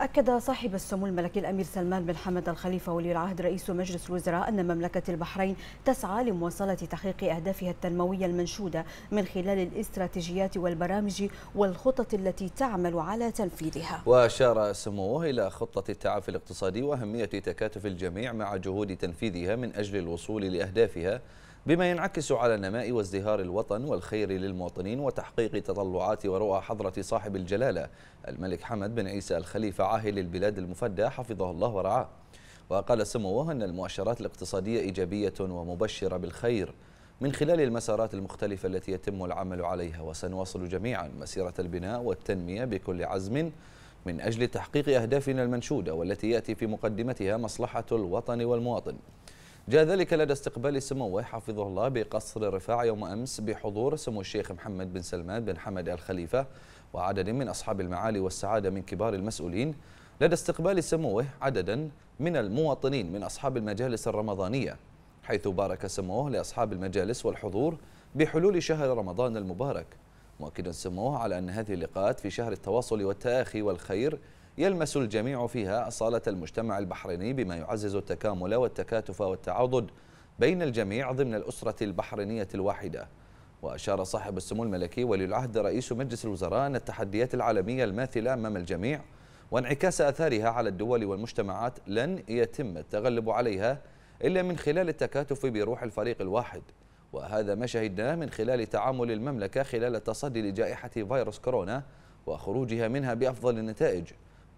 أكد صاحب السمو الملكي الأمير سلمان بن حمد الخليفة ولي العهد رئيس مجلس الوزراء أن مملكة البحرين تسعى لمواصلة تحقيق أهدافها التنموية المنشودة من خلال الاستراتيجيات والبرامج والخطط التي تعمل على تنفيذها وأشار سموه إلى خطة التعافي الاقتصادي وأهمية تكاتف الجميع مع جهود تنفيذها من أجل الوصول لأهدافها بما ينعكس على نماء وازدهار الوطن والخير للمواطنين وتحقيق تطلعات ورؤى حضرة صاحب الجلالة الملك حمد بن عيسى الخليفة عاهل البلاد المفدى حفظه الله ورعاه وقال سموه أن المؤشرات الاقتصادية إيجابية ومبشرة بالخير من خلال المسارات المختلفة التي يتم العمل عليها وسنواصل جميعا مسيرة البناء والتنمية بكل عزم من أجل تحقيق أهدافنا المنشودة والتي يأتي في مقدمتها مصلحة الوطن والمواطن جاء ذلك لدى استقبال سموه حفظه الله بقصر الرفاع يوم أمس بحضور سمو الشيخ محمد بن سلمان بن حمد الخليفة وعدد من أصحاب المعالي والسعادة من كبار المسؤولين لدى استقبال سموه عددا من المواطنين من أصحاب المجالس الرمضانية حيث بارك سموه لأصحاب المجالس والحضور بحلول شهر رمضان المبارك مؤكدا سموه على أن هذه اللقاءات في شهر التواصل والتآخي والخير يلمس الجميع فيها أصالة المجتمع البحريني بما يعزز التكامل والتكاتف والتعاضد بين الجميع ضمن الأسرة البحرينية الواحدة وأشار صاحب السمو الملكي ولي العهد رئيس مجلس الوزراء أن التحديات العالمية الماثلة أمام الجميع وانعكاس أثارها على الدول والمجتمعات لن يتم التغلب عليها إلا من خلال التكاتف بروح الفريق الواحد وهذا ما شهدناه من خلال تعامل المملكة خلال التصدي لجائحة فيروس كورونا وخروجها منها بأفضل النتائج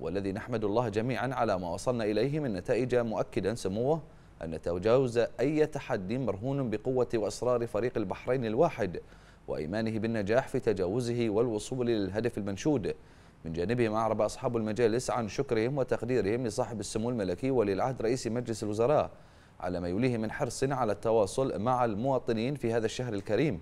والذي نحمد الله جميعا على ما وصلنا إليه من نتائج مؤكدا سموه أن تجاوز أي تحدي مرهون بقوة وإصرار فريق البحرين الواحد وإيمانه بالنجاح في تجاوزه والوصول للهدف المنشود من جانبهم أعرب أصحاب المجالس عن شكرهم وتقديرهم لصاحب السمو الملكي ولي العهد رئيس مجلس الوزراء على ما يوليه من حرص على التواصل مع المواطنين في هذا الشهر الكريم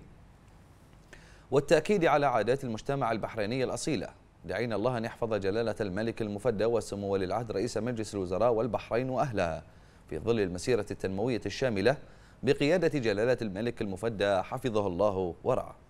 والتأكيد على عادات المجتمع البحريني الأصيلة دعينا الله أن يحفظ جلالة الملك المفدى وسمو ولي العهد رئيس مجلس الوزراء والبحرين وأهلها في ظل المسيرة التنموية الشاملة بقيادة جلالة الملك المفدى حفظه الله ورعاه